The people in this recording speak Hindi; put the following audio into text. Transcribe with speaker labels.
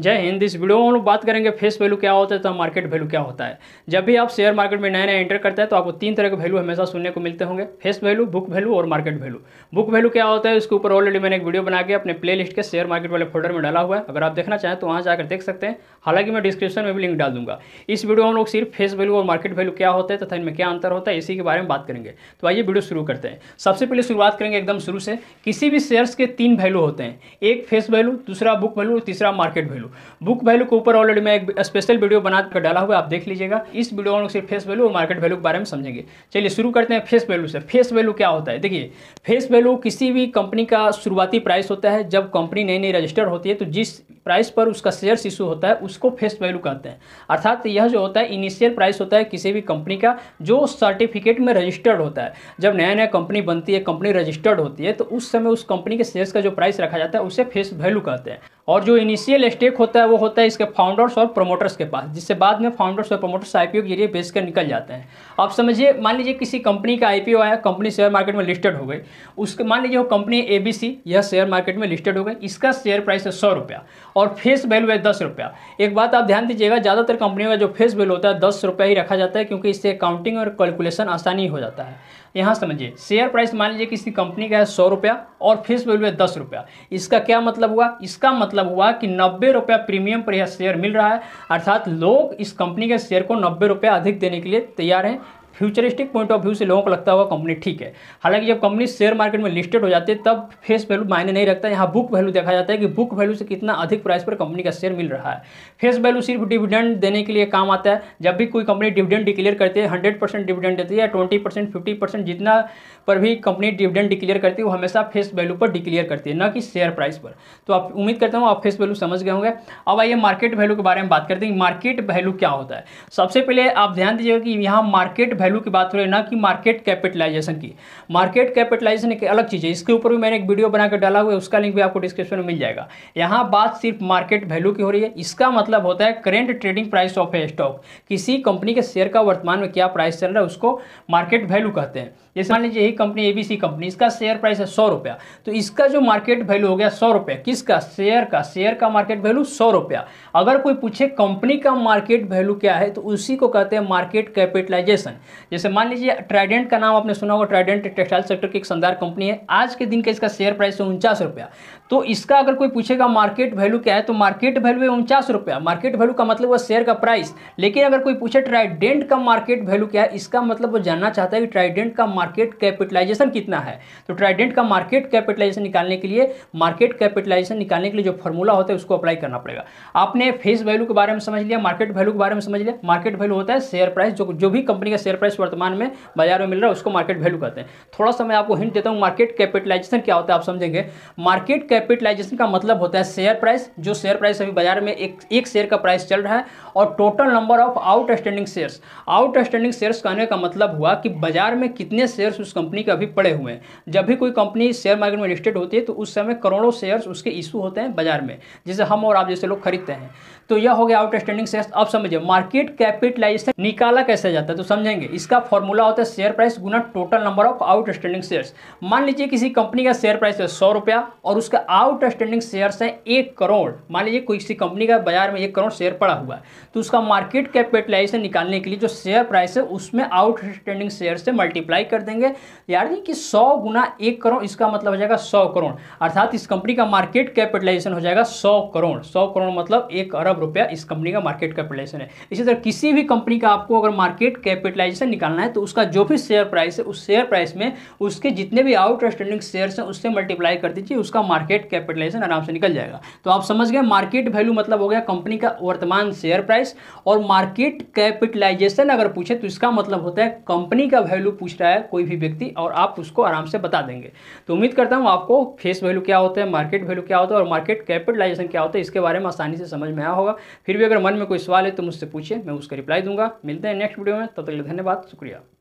Speaker 1: जय हिंद इस वीडियो में हम लोग बात करेंगे फेस वैल्यू क्या होता है तो मार्केट वैल्यू क्या होता है जब भी आप शेयर मार्केट में नया नया एंटर करते हैं तो आपको तीन तरह के वैल्यू हमेशा सुनने को मिलते होंगे फेस वैल्यू बुक वैल्यू और मार्केट वैल्यू बुक वैल्यू क्या होता है उसके ऊपर ऑलरेडी मैंने एक वीडियो बना के अपने प्ले के शेयर मार्केट वाले फोल्डर में डाला हुआ है अगर आप देखना चाहें तो वहाँ जाकर देख सकते हैं हालांकि मैं डिस्क्रिप्शन में भी लिंक डाल दूंगा इस वीडियो में हम लोग सिर्फ फेस वैल्यू और मार्केट वैल्यू क्या होता है तथा इनमें क्या अंतर होता है इसी के बारे में बात करेंगे तो आइए वीडियो शुरू करते हैं सबसे पहले शुरुआत करेंगे एकदम शुरू से किसी भी शेयर्स के तीन वैल्यू होते हैं एक फेस वैल्यू दूसरा बुक वैल्यू और तीसरा market value value book value के ऊपर ऑलरेडी मैं एक स्पेशल वीडियो बनाकर डाला हुआ आप देख लीजिएगा इस वीडियो में सिर्फ फेस वैल्यू और मार्केट वैल्यू के बारे में समझेंगे चलिए शुरू करते हैं फेस वैल्यू से फेस वैल्यू क्या होता है देखिए फेस वैल्यू किसी भी कंपनी का शुरुआती प्राइस होता है जब कंपनी नई नई रजिस्टर होती है तो जिस प्राइस पर उसका शेयर इशू होता है उसको फेस वैल्यू कहते हैं अर्थात यह जो होता है इनिशियल प्राइस होता है किसी भी कंपनी का जो सर्टिफिकेट में रजिस्टर्ड होता है जब नया नया कंपनी बनती है कंपनी रजिस्टर्ड होती है तो उस समय उस कंपनी के शेयर्स का जो प्राइस रखा जाता है उसे फेस वैल्यू कहते हैं और जो इनिशियल स्टेक होता है वो होता है इसके फाउंडर्स और प्रमोटर्स के पास जिससे बाद में फाउंडर्स और प्रमोटर्स आईपीओ के जरिए बेचकर निकल जाते हैं आप समझिए मान लीजिए किसी कंपनी का आईपीओ आया कंपनी शेयर मार्केट में लिस्टेड हो गई उसके मान लीजिए वो कंपनी सी यह शेयर मार्केट में लिस्टेड हो गई इसका शेयर प्राइस है सौ रुपया और फेस वैल्यू है दस रुपया एक बात आप ध्यान दीजिएगा ज़्यादातर कंपनियों का जो फेस वैल्यू होता है दस रुपया ही रखा जाता है क्योंकि इससे काउंटिंग और कैलकुलेशन आसानी हो जाता है यहाँ समझिए शेयर प्राइस मान लीजिए किसी कंपनी का है सौ रुपया और फेस वैल्यू है दस रुपया इसका क्या मतलब हुआ इसका मतलब मतलब हुआ कि नब्बे रुपया प्रीमियम पर यह शेयर मिल रहा है अर्थात लोग इस कंपनी के शेयर को नब्बे रुपया अधिक देने के लिए तैयार हैं फ्यूचरिस्टिक पॉइंट ऑफ व्यू से लोगों को लगता होगा कंपनी ठीक है हालांकि जब कंपनी शेयर मार्केट में लिस्टेड हो जाती है तब फेस वैल्यू मायने नहीं रखता यहाँ बुक वैल्यू देखा जाता है कि बुक वैल्यू से कितना अधिक प्राइस पर कंपनी का शेयर मिल रहा है फेस वैल्यू सिर्फ डिविडेंड देने के लिए काम आता है जब भी कोई कंपनी डिविडेंड डिक्लेयर करती है हंड्रेड परसेंट डिविडेंड देती है ट्वेंटी परसेंट फिफ्टी परसेंट जितना पर भी कंपनी डिविडेंड डिक्लेयर करती है वो हमेशा फेस वैल्यू पर डिक्लेयर करती है न कि शेयर प्राइस पर तो आप उम्मीद करता हूँ आप फेस वैल्यू समझ गए होंगे अब आइए मार्केट वैल्यू के बारे में बात करते हैं मार्केट वैल्यू क्या होता है सबसे पहले आप ध्यान दीजिएगा कि यहाँ मार्केट वैल्यू की बात हो रही है ना कि मार्केट कैपिटलाइजेशन की मार्केट कैपिटलाइजेशन एक अलग चीज़ है इसके ऊपर भी मैंने एक वीडियो बनाकर डाला हुआ है उसका लिंक भी आपको डिस्क्रिप्शन में मिल जाएगा यहाँ बात सिर्फ मार्केट वैल्यू की हो रही है इसका मतलब होता है current trading price of a stock किसी कंपनी के शेयर का वर्तमान में क्या प्राइस चल रहा है उसको मार्केट वैल्यू कहते हैं जैसे मान लीजिए यही कंपनी एबीसी कंपनी इसका शेयर प्राइस है सौ रुपया तो इसका जो मार्केट वैल्यू हो गया सौ रुपया किसका शेयर का शेयर का मार्केट वैल्यू सौ रुपया अगर कोई पूछे कंपनी का मार्केट वैल्यू क्या है तो उसी को कहते हैं मार्केट कैपिटलाइजेशन जैसे मान लीजिए ट्राइडेंट का नाम आपने सुना होगा ट्राइडेंट टेक्सटाइल सेक्टर की एक शानदार कंपनी है आज के दिन का इसका शेयर प्राइस है उनचास रुपया तो इसका अगर कोई पूछेगा मार्केट वैल्यू क्या है तो मार्केट वैल्यू है उनचास रुपया मार्केट वैल्यू का मतलब वो शेयर का प्राइस लेकिन अगर कोई पूछे ट्राइडेंट का मार्केट वैल्यू क्या है इसका मतलब वो जानना चाहता है कि ट्राइडेंट का मार्केट कैपिटलाइजेशन कितना है तो ट्राइडेंट का मार्केट कैपिटलाइजेशन निकालने के लिए मार्केट कैपिटलाइजेशन निकालने के लिए जो फॉर्मूला होता है उसको अप्लाई करना पड़ेगा आपने फेस वैल्यू के बारे में समझ लिया मार्केट वैल्यू के बारे में समझ लिया मार्केट वैल्यू होता है शेयर प्राइस जो जो भी कंपनी का शेयर प्राइस वर्तमान में बाजार में मिल रहा है उसको मार्केट वैल्यू कहते हैं थोड़ा सा मैं आपको हिंट देता हूँ मार्केट कैपिटलाइजेशन क्या होता है आप समझेंगे मार्केट कैपिटलाइजेशन का मतलब होता है शेयर प्राइस जो शेयर प्राइस अभी बाजार में एक एक शेयर का प्राइस चल रहा है और total number of outstanding shares outstanding shares कहने का मतलब हुआ कि बाजार में कितने शेयर्स उस कंपनी के अभी पड़े हुए हैं जब भी कोई कंपनी शेयर मार्केट में लिस्टेड होती है तो उस समय करोड़ों शेयर्स उसके इशू होते हैं बाजार में जिसे हम और आप जैसे लोग खरीदते हैं तो यह हो गया आउटस्टैंडिंग शेयर्स अब समझिए मार्केट कैपिटलाइजेशन निकाला कैसे जाता है तो समझेंगे इसका फॉर्मूला होता है शेयर प्राइस गुना total number of outstanding shares मान लीजिए किसी कंपनी का शेयर प्राइस है सौ रुपया और उसका आउटस्टैंडिंग शेयर्स है एक करोड़ मान लीजिए कोई किसी कंपनी का बाजार में एक करोड़ शेयर पड़ा हुआ है तो उसका मार्केट कैपिटलाइजेशन निकालने के लिए जो शेयर प्राइस है उसमें आउटस्टैंडिंग शेयर से मल्टीप्लाई कर देंगे यानी कि सौ गुना एक करोड़ इसका मतलब हो जाएगा सौ करोड़ अर्थात इस कंपनी का मार्केट कैपिटलाइजेशन हो जाएगा सौ करोड़ सौ करोड़ मतलब एक अरब रुपया इस कंपनी का मार्केट कैपिटलाइजेशन है इसी तरह किसी भी कंपनी का आपको अगर मार्केट कैपिटलाइजेशन कैसे निकालना है तो उसका जो भी शेयर प्राइस है उस शेयर प्राइस में उसके जितने भी आउटस्टैंडिंग शेयर्स हैं उससे मल्टीप्लाई कर दीजिए उसका मार्केट कैपिटलाइजेशन आराम से निकल जाएगा तो आप समझ गए मार्केट वैल्यू मतलब हो गया कंपनी का वर्तमान शेयर प्राइस और मार्केट कैपिटलाइजेशन अगर पूछे तो इसका मतलब होता है कंपनी का वैल्यू पूछ रहा है कोई भी व्यक्ति और आप उसको आराम से बता देंगे तो उम्मीद करता हूँ आपको फेस वैल्यू क्या होता है मार्केट वैल्यू क्या होता है और मार्केट कैपिटलाइजेशन क्या होता है इसके बारे में आसानी से समझ में आया होगा फिर भी अगर मन में कोई सवाल है तो मुझसे पूछिए मैं उसका रिप्लाई दूंगा मिलते हैं नेक्स्ट वीडियो में तब तक धन्यवाद धन्यवाद शुक्रिया